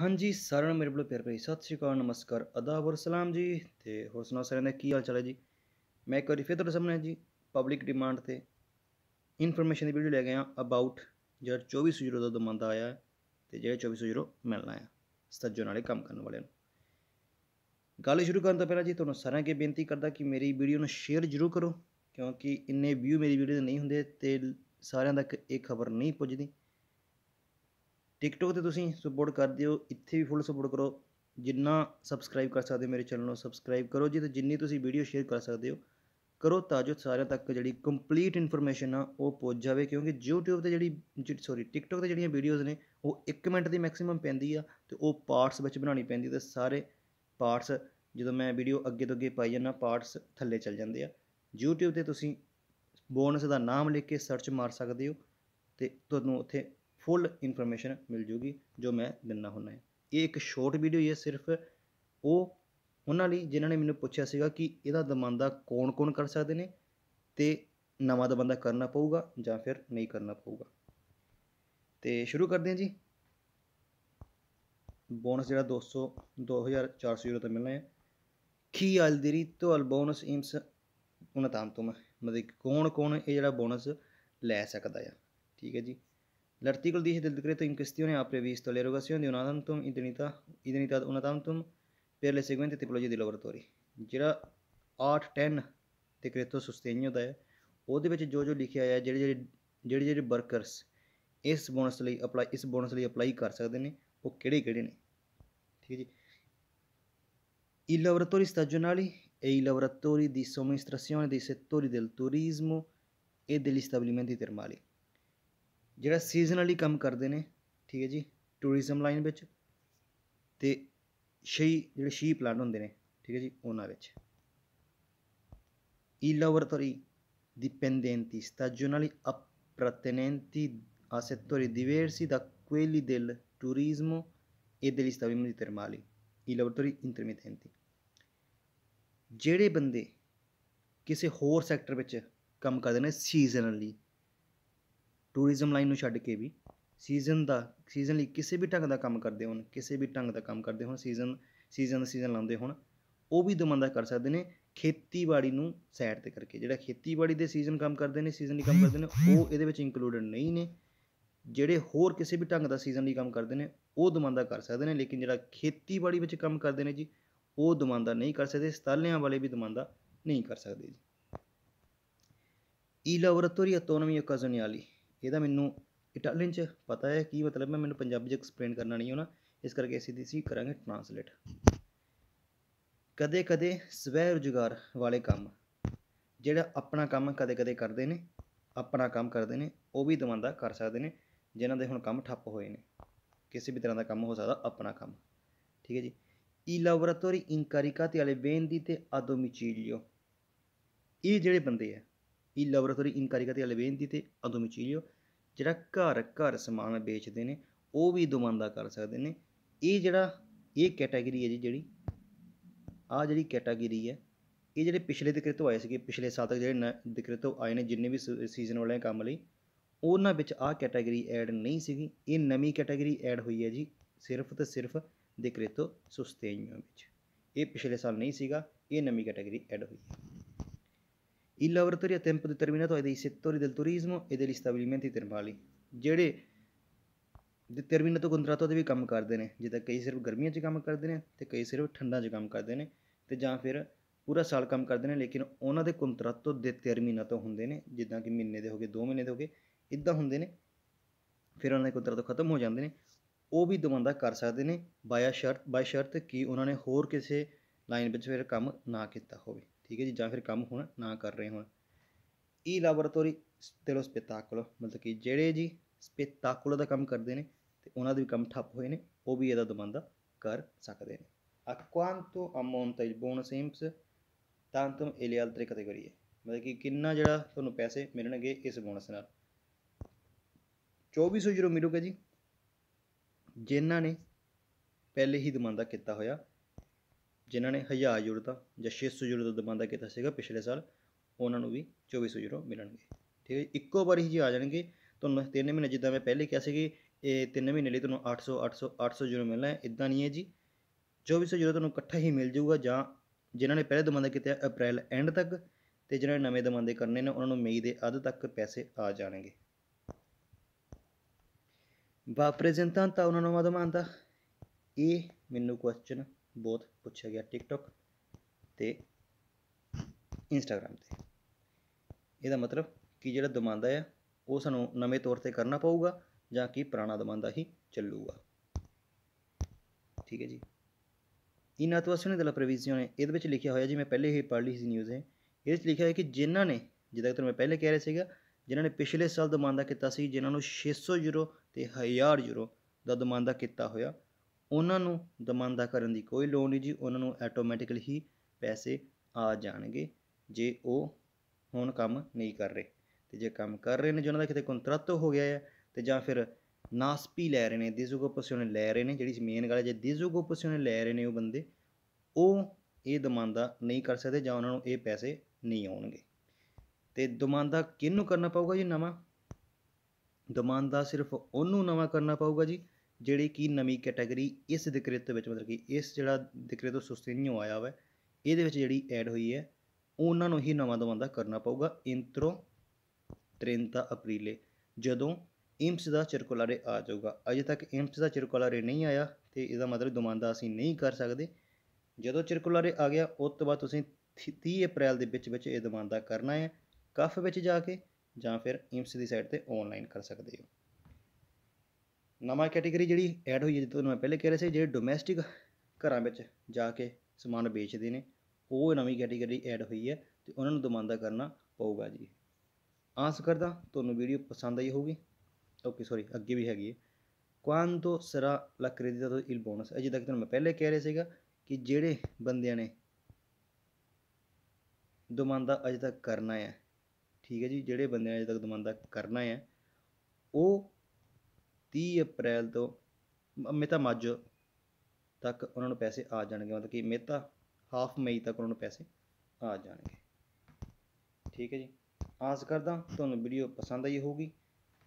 ਹਾਂਜੀ ਸਾਰਿਆਂ ਨੂੰ ਮੇਰੇ ਵੱਲੋਂ ਪਿਆਰ ਭਰੀ ਸਤਿ ਸ਼੍ਰੀ ਅਕਾਲ ਨਮਸਕਾਰ ਅਦਾਬ ਔਰ ਸਲਾਮ ਜੀ ਤੇ ਹੋਰ ਸੁਣਾਓ ਸਾਰਿਆਂ ਦਾ ਕੀ ਹਾਲ ਚਾਲ ਹੈ ਜੀ ਮੈਂ ਇੱਕ ਵਾਰੀ ਫਿਰ ਤੁਹਾਡੇ ਸਾਹਮਣੇ ਜੀ ਪਬਲਿਕ ਡਿਮਾਂਡ ਤੇ ਇਨਫੋਰਮੇਸ਼ਨ ਦੀ ਵੀਡੀਓ ਲੈ ਕੇ ਆਇਆ ਅਬਾਊਟ ਜਿਹੜਾ 2400 ਦਾ ਦਮੰਦਾ ਆਇਆ ਤੇ ਜਿਹੜਾ 2400 ਮਿਲਣਾ ਹੈ ਸੱਜੋ ਨਾਲੇ ਕੰਮ ਕਰਨ ਵਾਲਿਆਂ ਨੂੰ ਗੱਲ ਸ਼ੁਰੂ ਕਰਨ ਤੋਂ ਪਹਿਲਾਂ ਜੀ ਤੁਹਾਨੂੰ ਸਾਰਿਆਂ ਅੱਗੇ ਬੇਨਤੀ ਕਰਦਾ ਕਿ ਮੇਰੀ ਵੀਡੀਓ ਨੂੰ ਸ਼ੇਅਰ ਜ਼ਰੂਰ ਕਰੋ ਕਿਉਂਕਿ ਇੰਨੇ ਵਿਊ ਮੇਰੀ ਵੀਡੀਓ ਦੇ ਨਹੀਂ ਹੁੰਦੇ ਤੇ ਸਾਰਿਆਂ ਤੱਕ ਇਹ ਖਬਰ ਨਹੀਂ ਪੁੱਜਦੀ ਟਿਕਟੋਕ ਤੇ ਤੁਸੀਂ ਸਪੋਰਟ ਕਰਦੇ ਹੋ ਇੱਥੇ ਵੀ ਫੁੱਲ ਸਪੋਰਟ ਕਰੋ ਜਿੰਨਾ ਸਬਸਕ੍ਰਾਈਬ ਕਰ ਸਕਦੇ ਮੇਰੇ ਚੈਨਲ ਨੂੰ ਸਬਸਕ੍ਰਾਈਬ ਕਰੋ ਜੀ ਤੇ ਜਿੰਨੀ ਤੁਸੀਂ ਵੀਡੀਓ ਸ਼ੇਅਰ ਕਰ ਸਕਦੇ ਹੋ ਕਰੋ ਤਾਂ ਜੋ ਸਾਰਿਆਂ ਤੱਕ ਜਿਹੜੀ ਕੰਪਲੀਟ ਇਨਫੋਰਮੇਸ਼ਨ ਆ ਉਹ ਪਹੁੰਚ ਜਾਵੇ ਕਿਉਂਕਿ YouTube ਤੇ ਜਿਹੜੀ ਸੌਰੀ TikTok ਤੇ ਜਿਹੜੀਆਂ ਵੀਡੀਓਜ਼ ਨੇ ਉਹ 1 ਮਿੰਟ ਦੀ ਮੈਕਸਿਮਮ ਪੈਂਦੀ ਆ ਤੇ ਉਹ ਪਾਰਟਸ ਵਿੱਚ ਬਣਾਉਣੀ ਪੈਂਦੀ ਤੇ ਸਾਰੇ ਪਾਰਟਸ ਜਦੋਂ ਮੈਂ ਵੀਡੀਓ ਅੱਗੇ ਤੋਂ ਅੱਗੇ ਪਾਈ ਜਾਂਦਾ ਪਾਰਟਸ ਥੱਲੇ ਚੱਲ ਜਾਂਦੇ ਆ YouTube ਤੇ ਤੁਸੀਂ ਬੋਨਸ ਦਾ ਨਾਮ ਲਿਖ ਕੇ ਸਰਚ ਮਾਰ ਸਕਦੇ ਹੋ ਤੇ ਤੁਹਾਨੂੰ ਉੱਥੇ ਫੁੱਲ ਇਨਫੋਰਮੇਸ਼ਨ ਮਿਲ ਜੂਗੀ ਜੋ ਮੈਂ ਦਿੰਨਾ ਹੁੰਨਾ ਹੈ ਇਹ ਇੱਕ ਸ਼ਾਰਟ ਵੀਡੀਓ ਹੀ ਹੈ ਸਿਰਫ ਉਹ ਉਹਨਾਂ ਲਈ ਜਿਨ੍ਹਾਂ ਨੇ ਮੈਨੂੰ ਪੁੱਛਿਆ ਸੀਗਾ ਕਿ ਇਹਦਾ ਦਮੰਦਾ ਕੌਣ-ਕੌਣ ਕਰ ਸਕਦੇ ਨੇ ਤੇ ਨਵਾਂ ਦਮੰਦਾ ਕਰਨਾ ਪਊਗਾ ਜਾਂ ਫਿਰ ਨਹੀਂ ਕਰਨਾ ਪਊਗਾ ਤੇ ਸ਼ੁਰੂ ਕਰਦੇ ਹਾਂ ਜੀ ਬੋਨਸ ਜਿਹੜਾ 200 2400 ਯੂਰੋ ਤੋਂ ਮਿਲਣਾ ਹੈ ਕੀ ਆਲ ਬੋਨਸ ਇਮਸ ਉਹਨਾਂ ਤਾਂ ਤੋਂ ਮੈਂ ਮਤਲਬ ਕੌਣ ਕੌਣ ਇਹ ਜਿਹੜਾ ਬੋਨਸ ਲੈ ਸਕਦਾ ਆ ਠੀਕ ਹੈ ਜੀ L'articolo 10 del decreto in questione ha previsto l'erogazione di una tantum indennità, indennità una tantum per le seguenti tipologie di lavoratori. Gira Art 10 ਦੇ ਕ੍ਰੇਤੋ ਸੁਸਤੇਨਿਓ ਦਾ ਹੈ ਉਹਦੇ ਵਿੱਚ ਜੋ ਜੋ ਲਿਖਿਆ ਹੈ ਜਿਹੜੇ ਜਿਹੜੇ ਜਿਹੜੇ ਜਿਹੜੇ ਵਰਕਰਸ ਇਸ ਬੋਨਸ ਲਈ ਅਪਲਾਈ ਇਸ ਬੋਨਸ ਲਈ ਅਪਲਾਈ ਕਰ ਸਕਦੇ ਨੇ ਉਹ ਕਿਹੜੇ ਕਿਹੜੇ ਨੇ ਠੀਕ ਹੈ ਜੀ Il lavoratori stagionali e i lavoratori di somministrazione dei settori del turismo e degli stabilimenti termali. ਜਿਹੜਾ ਸੀਜ਼ਨਲੀ ਕੰਮ ਕਰਦੇ ਨੇ ਠੀਕ ਹੈ ਜੀ ਟੂਰਿਜ਼ਮ ਲਾਈਨ ਵਿੱਚ ਤੇ ਸ਼ੀ ਜਿਹੜੇ ਸ਼ੀ ਪਲਾਂਟ ਹੁੰਦੇ ਨੇ ਠੀਕ ਹੈ ਜੀ ਉਹਨਾਂ ਵਿੱਚ i lavoratori dipendenti stagionali appartenenti a settori diversi da quelli del turismo e degli stabilimenti termali, i lavoratori intermittenti. ਜਿਹੜੇ ਬੰਦੇ ਕਿਸੇ ਹੋਰ ਸੈਕਟਰ ਵਿੱਚ ਕੰਮ ਕਰਦੇ ਨੇ ਸੀਜ਼ਨਲੀ ਟੂਰਿਜ਼ਮ ਲਾਈਨ ਨੂੰ ਛੱਡ ਕੇ ਵੀ ਸੀਜ਼ਨ ਦਾ ਸੀਜ਼ਨ ਲਈ ਕਿਸੇ ਵੀ ਢੰਗ ਦਾ ਕੰਮ ਕਰਦੇ ਹੋਣ ਕਿਸੇ ਵੀ ਢੰਗ ਦਾ ਕੰਮ ਕਰਦੇ ਹੋਣ ਸੀਜ਼ਨ ਸੀਜ਼ਨ ਸੀਜ਼ਨ ਲਾਉਂਦੇ ਹੋਣ ਉਹ ਵੀ ਦਮੰਦਾ ਕਰ ਸਕਦੇ ਨੇ ਖੇਤੀਬਾੜੀ ਨੂੰ ਸਾਈਡ ਤੇ ਕਰਕੇ ਜਿਹੜਾ ਖੇਤੀਬਾੜੀ ਦੇ ਸੀਜ਼ਨ ਕੰਮ ਕਰਦੇ ਨੇ ਸੀਜ਼ਨਲੀ ਕੰਮ ਕਰਦੇ ਨੇ ਉਹ ਇਹਦੇ ਵਿੱਚ ਇਨਕਲੂਡਡ ਨਹੀਂ ਨੇ ਜਿਹੜੇ ਹੋਰ ਕਿਸੇ ਵੀ ਢੰਗ ਦਾ ਸੀਜ਼ਨਲੀ ਕੰਮ ਕਰਦੇ ਨੇ ਉਹ ਦਮੰਦਾ ਕਰ ਸਕਦੇ ਨੇ ਲੇਕਿਨ ਜਿਹੜਾ ਖੇਤੀਬਾੜੀ ਵਿੱਚ ਕੰਮ ਕਰਦੇ ਨੇ ਜੀ ਉਹ ਦਮੰਦਾ ਨਹੀਂ ਕਰ ਸਕਦੇ ਸਤਾਲਿਆਂ ਵਾਲੇ ਵੀ ਦਮੰਦਾ ਨਹੀਂ ਕਰ ਸਕਦੇ ਜੀ ਈ ਲੈਬੋਰੇਟਰੀ oratoria autonomia ਇਹਦਾ ਮੈਨੂੰ ਇਟਾਲੀਅਨ 'ਚ ਪਤਾ ਹੈ ਕੀ ਮਤਲਬ ਹੈ ਮੈਨੂੰ ਪੰਜਾਬੀ 'ਚ ਐਕਸਪਲੇਨ ਕਰਨਾ ਨਹੀਂ ਆਉਣਾ ਇਸ ਕਰਕੇ ਅਸੀਂ ਦੀ ਕਰਾਂਗੇ ਟ੍ਰਾਂਸਲੇਟ ਕਦੇ ਕਦੇ ਸਵੈ ਰੁਜ਼ਗਾਰ ਵਾਲੇ ਕੰਮ ਜਿਹੜਾ ਆਪਣਾ ਕੰਮ ਕਦੇ ਕਦੇ ਕਰਦੇ ਨੇ ਆਪਣਾ ਕੰਮ ਕਰਦੇ ਨੇ ਉਹ ਵੀ ਦਵੰਦਾ ਕਰ ਸਕਦੇ ਨੇ ਜਿਨ੍ਹਾਂ ਦੇ ਹੁਣ ਕੰਮ ਠੱਪ ਹੋਏ ਨੇ ਕਿਸੇ ਵੀ ਤਰ੍ਹਾਂ ਦਾ ਕੰਮ ਹੋ ਸਕਦਾ ਆਪਣਾ ਕੰਮ ਠੀਕ ਹੈ ਜੀ ਈ ਲੈਬੋਰੇਟਰੀ ਇਨਕਾਰੀਕਾਤੀ ਵਾਲੇ ਬੇਨਦੀ ਤੇ ਆਦੋਮਿਚੀਲਿਓ ਇਹ ਜਿਹੜੇ ਬੰਦੇ ਆ ਇਹ ਲੈਬੋਰੇਟਰੀ ਇਨਕਾਰੀ ਕਤੇ ਅਲਵੇਂਦੀ ਤੇ ਅਦੋਮਿਚੀਲਿਓ ਜਿਹੜਾ ਘਰ ਘਰ ਸਮਾਨ ਵੇਚਦੇ ਨੇ ਉਹ ਵੀ ਦੁਮੰਦਾ ਕਰ ਸਕਦੇ ਨੇ ਇਹ ਜਿਹੜਾ ਇਹ ਕੈਟਾਗਰੀ ਹੈ ਜੀ ਜਿਹੜੀ ਆ ਜਿਹੜੀ ਕੈਟਾਗਰੀ ਹੈ ਇਹ ਜਿਹੜੇ ਪਿਛਲੇ ਜ਼ਿਕਰ ਤੋਂ ਆਏ ਸੀਗੇ ਪਿਛਲੇ ਸਾਲ ਤੱਕ ਜਿਹੜੇ ਜ਼ਿਕਰ ਤੋਂ ਆਏ ਨੇ ਜਿੰਨੇ ਵੀ ਸੀਜ਼ਨ ਵਾਲੇ ਕੰਮ ਲਈ ਉਹਨਾਂ ਵਿੱਚ ਆ ਕੈਟਾਗਰੀ ਐਡ ਨਹੀਂ ਸੀਗੀ ਇਹ ਨਵੀਂ ਕੈਟਾਗਰੀ ਐਡ ਹੋਈ ਹੈ ਜੀ ਸਿਰਫ ਤੇ ਸਿਰਫ ਜ਼ਿਕਰ ਤੋਂ ਸੁਸਤੇਈਆਂ ਵਿੱਚ ਇਹ ਪਿਛਲੇ ਸਾਲ ਨਹੀਂ ਸੀਗਾ ਇਹ ਨਵੀਂ ਕੈਟਾਗਰੀ ਐਡ ਹੋਈ ਹੈ Il lavoratore a tempo determinato è dei settori del turismo e degli stabilimenti termali, ਜਿਹੜੇ ਡਿਟਰਮਿਨਟ ਕੰਟਰੈਕਟਾਂ ਤੇ ਵੀ ਕੰਮ ਕਰਦੇ ਨੇ ਜਿੱਦਾਂ ਕਈ ਸਿਰਫ ਗਰਮੀਆਂ 'ਚ ਕੰਮ ਕਰਦੇ ਨੇ ਤੇ ਕਈ ਸਿਰਫ ਠੰਡਾਂ 'ਚ ਕੰਮ ਕਰਦੇ ਨੇ ਤੇ ਜਾਂ ਫਿਰ ਪੂਰਾ ਸਾਲ ਕੰਮ ਕਰਦੇ ਨੇ ਲੇਕਿਨ ਉਹਨਾਂ ਦੇ ਕੰਟਰੈਕਟ ਤੋਂ ਹੁੰਦੇ ਨੇ ਜਿੱਦਾਂ ਕਿ ਮਹੀਨੇ ਦੇ ਹੋਗੇ 2 ਮਹੀਨੇ ਦੇ ਹੋਗੇ ਇਦਾਂ ਹੁੰਦੇ ਨੇ ਫਿਰ ਉਹਨਾਂ ਦੇ ਕੰਟਰੈਕਟ ਖਤਮ ਹੋ ਜਾਂਦੇ ਨੇ ਉਹ ਵੀ ਦਵਾਂਦਾ ਕਰ ਸਕਦੇ ਨੇ ਬਾਇਆ ਸ਼ਰਤ ਬਾਇ ਸ਼ਰਤ ਕਿ ਉਹਨਾਂ ਨੇ ਹੋਰ ਕਿਸੇ ਲਾਈਨ ਵਿੱਚ ਫਿਰ ਕੰਮ ਨਾ ਕੀਤਾ ਹੋਵੇ ਠੀਕ ਹੈ ਜੀ ਜਾਂ ਫਿਰ ਕੰਮ ਹੁਣ ਨਾ ਕਰ ਰਹੇ ਹੋਣ ਈ ਲੈਬੋਰੇਟਰੀ ਤੇ ਲੋ ਸਪੈਟਾਕੁਲੋ ਮਤਲਬ ਕਿ ਜਿਹੜੇ ਜੀ ਸਪੈਟਾਕੁਲੋ ਦਾ ਕੰਮ ਕਰਦੇ ਨੇ ਤੇ ਉਹਨਾਂ ਦੇ ਵੀ ਕੰਮ ਠੱਪ ਹੋਏ ਨੇ ਉਹ ਵੀ ਇਹਦਾ ਦਮੰਦਾ ਕਰ ਸਕਦੇ ਨੇ ਅ ਕੁਆਂਟੋ ਅਮਾਉਂਟ ਇਲ ਬੋਨਸ ਇਮਸ ਤਾਂਤਮ e le altre ਮਤਲਬ ਕਿ ਕਿੰਨਾ ਜਿਹੜਾ ਤੁਹਾਨੂੰ ਪੈਸੇ ਮਿਲਣਗੇ ਇਸ ਬੋਨਸ ਨਾਲ 2400 ਯੂਰੋ ਮਿਲੂਗਾ ਜੀ ਜਿਨ੍ਹਾਂ ਨੇ ਪਹਿਲੇ ਹੀ ਦਮੰਦਾ ਕੀਤਾ ਹੋਇਆ ਜਿਨ੍ਹਾਂ ਨੇ 1000 ਯੂਰੋ ਦਾ ਜਾਂ 600 ਯੂਰੋ ਦਾ ਦਮਾਂਦਾ ਕੀਤਾ ਸੀਗਾ ਪਿਛਲੇ ਸਾਲ ਉਹਨਾਂ ਨੂੰ ਵੀ 2400 ਯੂਰੋ ਮਿਲਣਗੇ ਠੀਕ ਹੈ ਇੱਕੋ ਵਾਰ ਹੀ ਜੀ ਆ ਜਾਣਗੇ ਤੁਹਾਨੂੰ 3 ਮਹੀਨੇ ਜਿੱਦਾਂ ਮੈਂ ਪਹਿਲੇ ਕਿਹਾ ਸੀ ਕਿ ਇਹ 3 ਮਹੀਨੇ ਲਈ ਤੁਹਾਨੂੰ 800 800 800 ਯੂਰੋ ਮਿਲਣਾ ਹੈ ਇਦਾਂ ਨਹੀਂ ਹੈ ਜੀ 2400 ਯੂਰੋ ਤੁਹਾਨੂੰ ਇਕੱਠਾ ਹੀ ਮਿਲ ਜਾਊਗਾ ਜਾਂ ਜਿਨ੍ਹਾਂ ਨੇ ਪਹਿਲੇ ਦਮਾਂਦਾ ਕੀਤਾ ਅਪ੍ਰੈਲ ਐਂਡ ਤੱਕ ਤੇ ਜਿਹੜੇ ਨਵੇਂ ਦਮਾਂਦੇ ਕਰਨੇ ਨੇ ਉਹਨਾਂ ਨੂੰ ਮਈ ਦੇ ਅੱਧ ਤੱਕ ਪੈਸੇ ਆ ਜਾਣਗੇ ਬਾ ਪ੍ਰੈਜ਼ੈਂਟਾਂ ਤਾਂ ਉਹਨਾਂ ਨੂੰ ਮਦਮਾਂਦਾ ਇਹ ਮੈਨੂੰ ਕੁਐਸਚਨ ਬਹੁਤ ਪੁੱਛਿਆ ਗਿਆ ਟਿਕਟੋਕ ਤੇ ਇੰਸਟਾਗ੍ਰam ਤੇ ਇਹਦਾ ਮਤਲਬ ਕਿ ਜਿਹੜਾ ਦਮਾਂਦਾ ਆ ਉਹ ਸਾਨੂੰ ਨਵੇਂ ਤੌਰ ਤੇ ਕਰਨਾ ਪਊਗਾ ਜਾਂ ਕਿ ਪੁਰਾਣਾ ਦਮਾਂਦਾ ਹੀ ਚੱਲੂਗਾ ਠੀਕ ਹੈ ਜੀ ਇਹਨਾਂ ਤੁਸਾਂ ਦੇ ਪ੍ਰੋਵੀਜ਼ੀਓਨ ਇਹਦੇ ਵਿੱਚ ਲਿਖਿਆ ਹੋਇਆ ਜੀ ਮੈਂ ਪਹਿਲੇ ਹੀ ਪੜ੍ਹ ਲਈ ਸੀ ਨਿਊਜ਼ ਹੈ ਵਿੱਚ ਲਿਖਿਆ ਹੈ ਕਿ ਜਿਨ੍ਹਾਂ ਨੇ ਜਿਦਾ ਤੁਹਾਨੂੰ ਮੈਂ ਪਹਿਲੇ ਕਹਿ ਰਿਹਾ ਸੀਗਾ ਜਿਨ੍ਹਾਂ ਨੇ ਪਿਛਲੇ ਸਾਲ ਦਮਾਂਦਾ ਕੀਤਾ ਸੀ ਜਿਨ੍ਹਾਂ ਨੂੰ 600 ਯੂਰੋ ਤੇ 1000 ਯੂਰੋ ਦਾ ਦਮਾਂਦਾ ਕੀਤਾ ਹੋਇਆ ਉਹਨਾਂ ਨੂੰ ਦਮਾਂਦਾ ਕਰਨ ਦੀ ਕੋਈ ਲੋੜ ਨਹੀਂ ਜੀ ਉਹਨਾਂ ਨੂੰ ਆਟੋਮੈਟਿਕਲੀ ਹੀ ਪੈਸੇ ਆ ਜਾਣਗੇ ਜੇ ਉਹ ਹੁਣ ਕੰਮ ਨਹੀਂ ਕਰ ਰਹੇ ਤੇ ਜੇ ਕੰਮ ਕਰ ਰਹੇ ਨੇ ਜਿਹਨਾਂ ਦਾ ਕਿਤੇ ਕੰਟਰੈਕਟ ਹੋ ਗਿਆ ਹੈ ਤੇ ਜਾਂ ਫਿਰ ਨਾਸਪੀ ਲੈ ਰਹੇ ਨੇ ਦਿਜ਼ੂਗੋਪੋਸੀਓਨ ਲੈ ਰਹੇ ਨੇ ਜਿਹੜੀ ਮੇਨ ਗੱਲ ਹੈ ਜੇ ਦਿਜ਼ੂਗੋਪੋਸੀਓਨ ਲੈ ਰਹੇ ਨੇ ਉਹ ਬੰਦੇ ਉਹ ਇਹ ਦਮਾਂਦਾ ਨਹੀਂ ਕਰ ਸਕਦੇ ਜਾਂ ਉਹਨਾਂ ਨੂੰ ਇਹ ਪੈਸੇ ਨਹੀਂ ਆਉਣਗੇ ਤੇ ਦਮਾਂਦਾ ਕਿਹਨੂੰ ਕਰਨਾ ਪਊਗਾ ਜੀ ਨਵਾਂ ਦਮਾਂਦਾ ਸਿਰਫ ਉਹਨੂੰ ਨਵਾਂ ਕਰਨਾ ਪਊਗਾ ਜੀ ਜਿਹੜੀ ਕਿ ਨਵੀਂ ਕੈਟਾਗਰੀ ਇਸ ਦਿਕ੍ਰਿਤ ਵਿੱਚ ਮਤਲਬ ਕਿ ਇਸ ਜਿਹੜਾ ਦਿਕ੍ਰਿਤ ਸੁਸਤੀਨਿਓ ਆਇਆ ਹੋਇਆ ਇਹਦੇ ਵਿੱਚ ਜਿਹੜੀ ਐਡ ਹੋਈ ਹੈ ਉਹਨਾਂ ਨੂੰ ਹੀ ਨਵਾਂ ਦਵਾਂਦਾ ਕਰਨਾ ਪਊਗਾ ਇੰਤਰੋ 30 ਅਪ੍ਰੀਲੇ ਜਦੋਂ ਇਮਸ ਦਾ ਸਰਕੂਲਰ ਆ ਜਾਊਗਾ ਅਜੇ ਤੱਕ ਇਮਸ ਦਾ ਸਰਕੂਲਰ ਨਹੀਂ ਆਇਆ ਤੇ ਇਹਦਾ ਮਤਲਬ ਦਵਾਂਦਾ ਅਸੀਂ ਨਹੀਂ ਕਰ ਸਕਦੇ ਜਦੋਂ ਸਰਕੂਲਰ ਆ ਗਿਆ ਉਸ ਤੋਂ ਬਾਅਦ ਤੁਸੀਂ 30 ਅਪ੍ਰੈਲ ਦੇ ਵਿੱਚ ਵਿੱਚ ਇਹ ਦਵਾਂਦਾ ਕਰਨਾ ਹੈ ਕਫ ਵਿੱਚ ਜਾ ਕੇ ਜਾਂ ਫਿਰ ਇਮਸ ਦੀ ਸਾਈਟ ਤੇ ਆਨਲਾਈਨ ਕਰ ਸਕਦੇ ਹੋ ਨਵਾਂ ਕੈਟਾਗਰੀ ਜਿਹੜੀ ਐਡ ਹੋਈ ਹੈ ਜਿੱਦ ਤੁਹਾਨੂੰ ਮੈਂ ਪਹਿਲੇ ਕਹਿ ਰਿਹਾ ਸੀ ਜਿਹੜੇ ਡੋਮੈਸਟਿਕ ਘਰਾਂ ਵਿੱਚ ਜਾ ਕੇ ਸਮਾਨ ਵੇਚਦੇ ਨੇ ਉਹ ਨਵੀਂ ਕੈਟਾਗਰੀ ਐਡ ਹੋਈ ਹੈ ਤੇ ਉਹਨਾਂ ਨੂੰ ਦਮੰਦਾ ਕਰਨਾ ਪਊਗਾ ਜੀ ਆਸ ਕਰਦਾ ਤੁਹਾਨੂੰ ਵੀਡੀਓ ਪਸੰਦ ਆਈ ਹੋਊਗੀ ਓਕੇ ਸੌਰੀ ਅੱਗੇ ਵੀ ਹੈਗੀ ਹੈ ਕੁਆਂਤੋ ਸਰਾ ਲਾ ਕ੍ਰੈਡਿਟਾ ਇਲ ਬੋਨਸ ਅਜੇ ਤੱਕ ਤੁਹਾਨੂੰ ਮੈਂ ਪਹਿਲੇ ਕਹਿ ਰਿਹਾ ਸੀਗਾ ਕਿ ਜਿਹੜੇ ਬੰਦਿਆਂ ਨੇ ਦਮੰਦਾ ਅਜੇ ਤੱਕ ਕਰਨਾ ਹੈ ਠੀਕ ਹੈ ਜੀ ਜਿਹੜੇ ਬੰਦਿਆਂ ਨੇ ਅਜੇ ਤੱਕ ਦਮੰਦਾ ਕਰਨਾ ਹੈ ਉਹ ਤੀਹ ਅਪ੍ਰੈਲ ਤੋਂ ਮਿਤਾ ਮੱਝ ਤੱਕ ਉਹਨਾਂ ਨੂੰ ਪੈਸੇ ਆ ਜਾਣਗੇ ਮਤਲਬ ਕਿ ਮਿਤਾ ਹਾਫ ਮਈ ਤੱਕ ਉਹਨਾਂ ਨੂੰ ਪੈਸੇ ਆ ਜਾਣਗੇ ਠੀਕ ਹੈ ਜੀ ਆਸ ਕਰਦਾ ਤੁਹਾਨੂੰ ਵੀਡੀਓ ਪਸੰਦ ਆਈ ਹੋਊਗੀ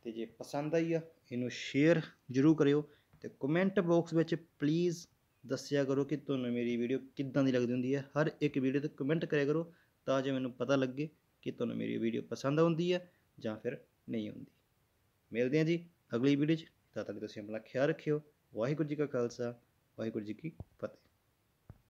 ਤੇ ਜੇ ਪਸੰਦ ਆਈ ਆ ਇਹਨੂੰ ਸ਼ੇਅਰ ਜ਼ਰੂਰ ਕਰਿਓ ਤੇ ਕਮੈਂਟ ਬਾਕਸ ਵਿੱਚ ਪਲੀਜ਼ ਦੱਸਿਆ ਕਰੋ ਕਿ ਤੁਹਾਨੂੰ ਮੇਰੀ ਵੀਡੀਓ ਕਿੱਦਾਂ ਦੀ ਲੱਗਦੀ ਹੁੰਦੀ ਹੈ ਹਰ ਇੱਕ ਵੀਡੀਓ ਤੇ ਕਮੈਂਟ ਕਰਿਆ ਕਰੋ ਤਾਂ ਜੋ ਮੈਨੂੰ ਪਤਾ ਲੱਗੇ ਕਿ ਤੁਹਾਨੂੰ ਮੇਰੀ ਵੀਡੀਓ ਪਸੰਦ ਆਉਂਦੀ ਹੈ ਜਾਂ ਫਿਰ ਨਹੀਂ ਆਉਂਦੀ ਮਿਲਦੇ ਆਂ ਜੀ ਅਗਲੀ ਵੀਡੀਓ 'ਚ ਤਦ ਤੱਕ ਤੁਸੀਂ ਆਪਣਾ ਖਿਆਲ ਰੱਖਿਓ ਵਾਹਿਗੁਰੂ ਜੀ ਕਾ ਖਾਲਸਾ ਵਾਹਿਗੁਰੂ ਜੀ ਕੀ ਫਤਿਹ